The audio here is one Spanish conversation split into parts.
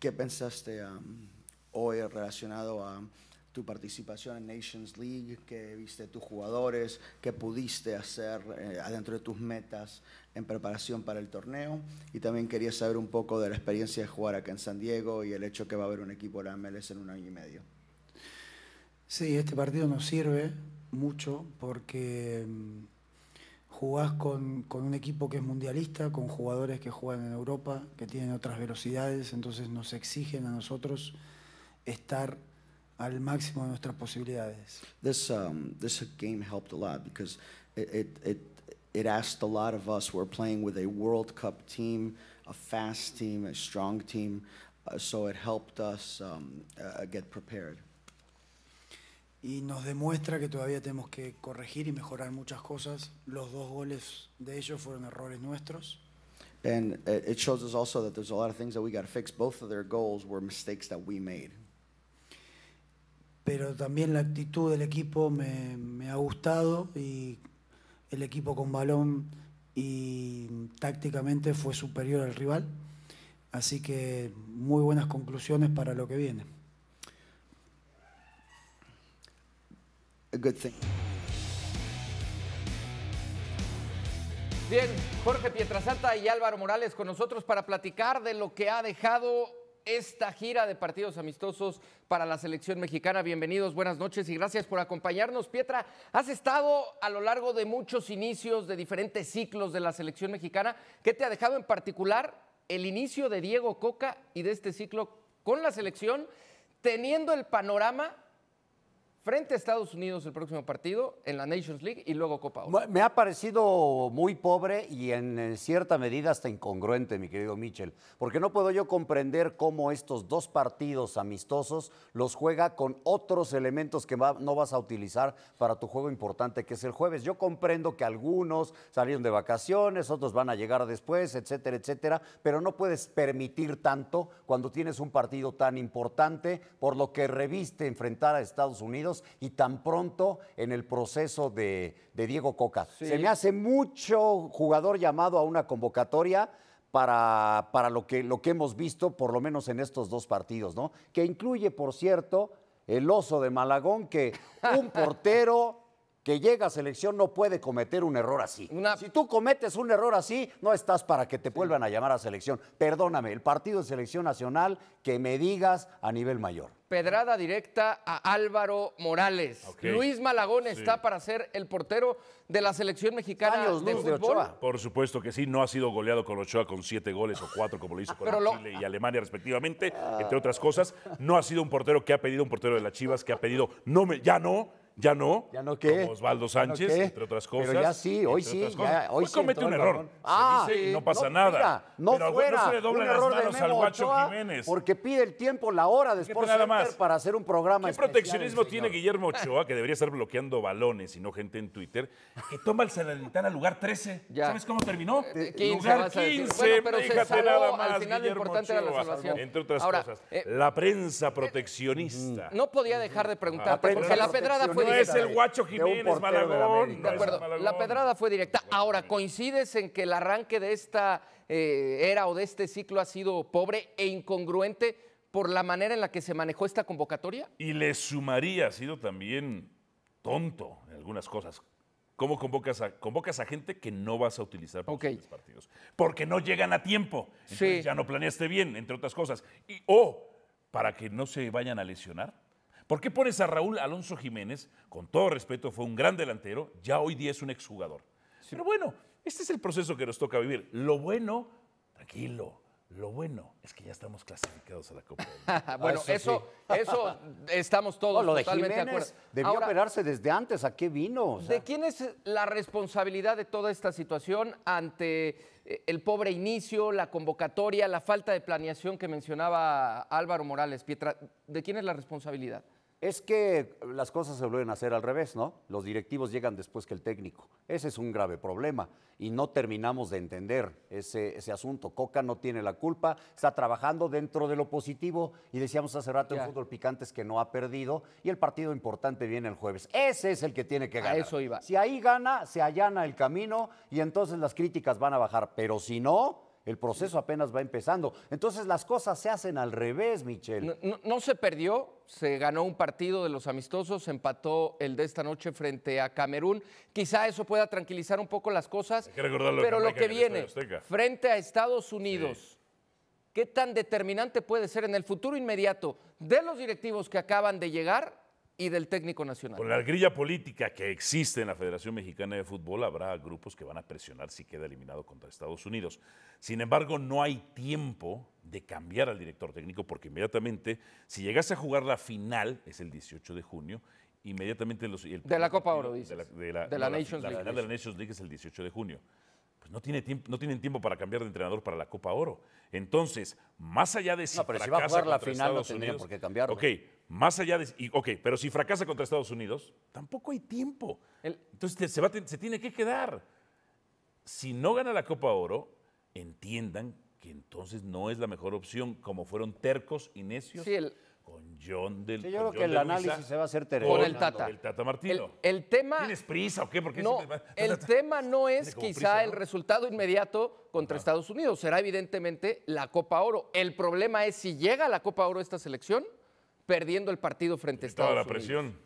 ¿Qué pensaste um, hoy relacionado a tu participación en Nations League? ¿Qué viste tus jugadores? ¿Qué pudiste hacer eh, adentro de tus metas en preparación para el torneo? Y también quería saber un poco de la experiencia de jugar acá en San Diego y el hecho que va a haber un equipo de la MLS en un año y medio. Sí, este partido nos sirve mucho porque mm, jugás con, un equipo que es mundialista, con jugadores que juegan en Europa, que tienen otras velocidades, entonces nos exigen a nosotros estar al máximo de nuestras posibilidades. This um, this game helped a lot because it, it, it asked a lot of us. We're playing with a World Cup team, a fast team, a strong team, uh, so it helped us um, uh, get prepared y nos demuestra que todavía tenemos que corregir y mejorar muchas cosas. Los dos goles de ellos fueron errores nuestros. it shows also that there's a lot of things that we got to fix. Both of their goals were mistakes that we made. Pero también la actitud del equipo me, me ha gustado y el equipo con balón y tácticamente fue superior al rival. Así que muy buenas conclusiones para lo que viene. a good thing. Bien, Jorge Pietrasanta y Álvaro Morales con nosotros para platicar de lo que ha dejado esta gira de partidos amistosos para la selección mexicana. Bienvenidos, buenas noches y gracias por acompañarnos. Pietra, has estado a lo largo de muchos inicios de diferentes ciclos de la selección mexicana. ¿Qué te ha dejado en particular el inicio de Diego Coca y de este ciclo con la selección, teniendo el panorama frente a Estados Unidos el próximo partido en la Nations League y luego Copa Oro. Me ha parecido muy pobre y en cierta medida hasta incongruente, mi querido Mitchell, porque no puedo yo comprender cómo estos dos partidos amistosos los juega con otros elementos que no vas a utilizar para tu juego importante que es el jueves. Yo comprendo que algunos salieron de vacaciones, otros van a llegar después, etcétera, etcétera, pero no puedes permitir tanto cuando tienes un partido tan importante, por lo que reviste enfrentar a Estados Unidos y tan pronto en el proceso de, Diego Coca. Se me hace mucho jugador llamado a una convocatoria para, lo, que, lo que hemos visto, por lo menos en estos dos partidos, ¿no? Que incluye, por cierto, el oso de Malagón, que un portero que llega a selección no puede cometer un error así. Si tú cometes un error así, no estás para que te vuelvan a llamar a selección. Perdóname, el partido de selección nacional, que me digas a nivel mayor pedrada directa a Álvaro Morales. Luis Malagón está para ser el portero de la selección mexicana de Por supuesto que sí, no ha sido goleado con Ochoa con siete goles o cuatro, como lo hizo con Chile y Alemania respectivamente, entre otras cosas. No ha sido un portero que ha pedido un portero de las Chivas, que ha pedido, no me, ya no, ya no. ¿Ya no qué? Como Osvaldo Sánchez, entre otras cosas. Pero ya sí, hoy sí. Ya, hoy, comete un error. Ah, se dice y no pasa nada. pero fuera. No se le un error las manos al Guacho Jiménez. Porque pide el tiempo, la hora de Sports nada más. para hacer un programa ¿Qué proteccionismo tiene Guillermo Ochoa, que debería estar bloqueando balones y no gente en Twitter, que toma el Salernitana al lugar 13? ¿Sabes cómo terminó? Eh, eh, lugar 15. Bueno, pero nada más, al final importante Ochoa, era la salvación. Entre otras cosas, eh, la prensa proteccionista. No podía dejar de preguntar, porque la pedrada fue es el guacho Jiménez Malagón. De, acuerdo, la pedrada fue directa. Ahora, ¿coincides en que el arranque de esta eh, era o de este ciclo ha sido pobre e incongruente por la manera en la que se manejó esta convocatoria? Y le sumaría, ha sido también tonto en algunas cosas. ¿Cómo convocas a, convocas a gente que no vas a utilizar para los partidos? Porque no llegan a tiempo. Entonces ya no planeaste bien, entre otras cosas. o para que no se vayan a lesionar ¿Por qué pones a Raúl Alonso Jiménez? Con todo respeto, fue un gran delantero, ya hoy día es un exjugador. Pero bueno, este es el proceso que nos toca vivir. Lo bueno, tranquilo, lo bueno es que ya estamos clasificados a la Copa. bueno, eso, eso, estamos todos totalmente de, acuerdo. Debió operarse desde antes. ¿A qué vino? ¿De quién es la responsabilidad de toda esta situación ante eh, el pobre inicio, la convocatoria, la falta de planeación que mencionaba Álvaro Morales, Pietra? ¿De quién es la responsabilidad? es que las cosas se vuelven a hacer al revés, ¿no? Los directivos llegan después que el técnico. Ese es un grave problema y no terminamos de entender ese, asunto. Coca no tiene la culpa, está trabajando dentro de lo positivo y decíamos hace rato en fútbol picantes que no ha perdido y el partido importante viene el jueves. Ese es el que tiene que ganar. eso Si ahí gana, se allana el camino y entonces las críticas van a bajar, pero si no el proceso apenas va empezando. Entonces las cosas se hacen al revés, Michelle. No, se perdió, se ganó un partido de los amistosos, empató el de esta noche frente a Camerún. Quizá eso pueda tranquilizar un poco las cosas, pero lo que, viene frente a Estados Unidos. ¿Qué tan determinante puede ser en el futuro inmediato de los directivos que acaban de llegar y del técnico nacional. Con la grilla política que existe en la Federación Mexicana de Fútbol, habrá grupos que van a presionar si queda eliminado contra Estados Unidos. Sin embargo, no hay tiempo de cambiar al director técnico porque inmediatamente, si llegase a jugar la final, es el 18 de junio, inmediatamente los... de la Copa Oro, dice De la, de la, Nations League. La final de la Nations League es el 18 de junio. Pues no, tiene no tienen tiempo para cambiar de entrenador para la Copa Oro. Entonces, más allá de si no, pero si va a jugar la final, Estados no tendría por qué cambiarlo. Ok, más allá de... Y, ok, pero si fracasa contra Estados Unidos, tampoco hay tiempo. Entonces se, va, se tiene que quedar. Si no gana la Copa Oro, entiendan que entonces no es la mejor opción, como fueron tercos y necios. con John del yo creo que el análisis se va a hacer terreno. Con el Tata. El Martino. tema... ¿Tienes prisa o qué? Porque no, el tema no es quizá el resultado inmediato contra Estados Unidos. Será evidentemente la Copa Oro. El problema es si llega a la Copa Oro esta selección perdiendo el partido frente a Estados Unidos. Toda la presión.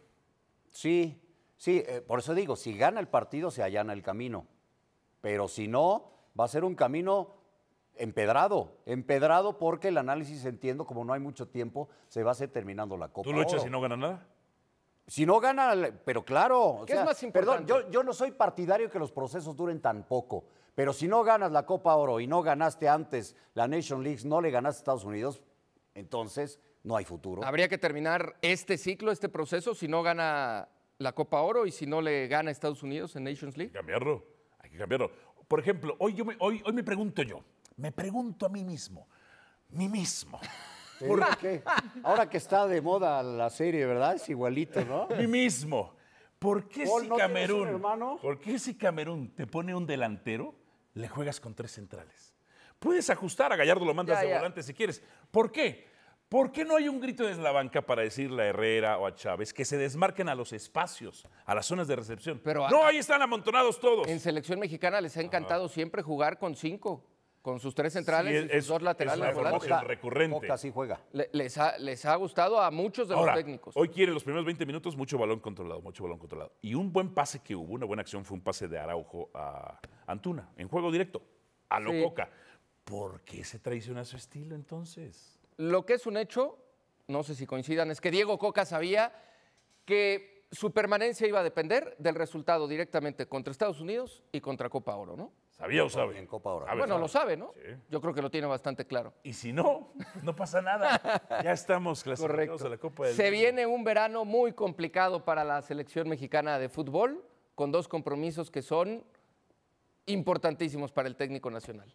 Sí, sí, eh, por eso digo, si gana el partido se allana el camino, pero si no, va a ser un camino empedrado, empedrado porque el análisis, entiendo, como no hay mucho tiempo, se va a hacer terminando la Copa. ¿Tú lo si no gana nada? Si no gana, pero claro. ¿Qué es más importante? Perdón, yo, no soy partidario que los procesos duren tan poco, pero si no ganas la Copa Oro y no ganaste antes la Nation League, no le ganaste a Estados Unidos, entonces no hay futuro. Habría que terminar este ciclo, este proceso, si no gana la Copa Oro y si no le gana a Estados Unidos en Nations League. Hay cambiarlo, hay que cambiarlo. Por ejemplo, hoy, me, hoy, me pregunto yo, me pregunto a mí mismo, mí mismo. ¿Por qué? Ahora que está de moda la serie, ¿verdad? Es igualito, ¿no? Mí mismo. ¿Por qué si Camerún, ¿por qué si Camerún te pone un delantero, le juegas con tres centrales? Puedes ajustar a Gallardo, lo mandas de volante si quieres. ¿Por qué? ¿Por qué no hay un grito de la banca para decirle a Herrera o a Chávez que se desmarquen a los espacios, a las zonas de recepción? no, ahí están amontonados todos. En selección mexicana les ha encantado siempre jugar con cinco, con sus tres centrales y sus dos laterales. Es una recurrente. Poca sí juega. les, ha, gustado a muchos de los técnicos. Hoy quiere los primeros 20 minutos mucho balón controlado, mucho balón controlado. Y un buen pase que hubo, una buena acción fue un pase de Araujo a Antuna, en juego directo, a Lococa. ¿Por qué se traiciona su estilo entonces? Lo que es un hecho, no sé si coincidan, es que Diego Coca sabía que su permanencia iba a depender del resultado directamente contra Estados Unidos y contra Copa Oro, ¿no? ¿Sabía o sabe? bueno, lo sabe, ¿no? Yo creo que lo tiene bastante claro. Y si no, no pasa nada. ya estamos clasificados a la Copa del Se viene un verano muy complicado para la selección mexicana de fútbol, con dos compromisos que son importantísimos para el técnico nacional.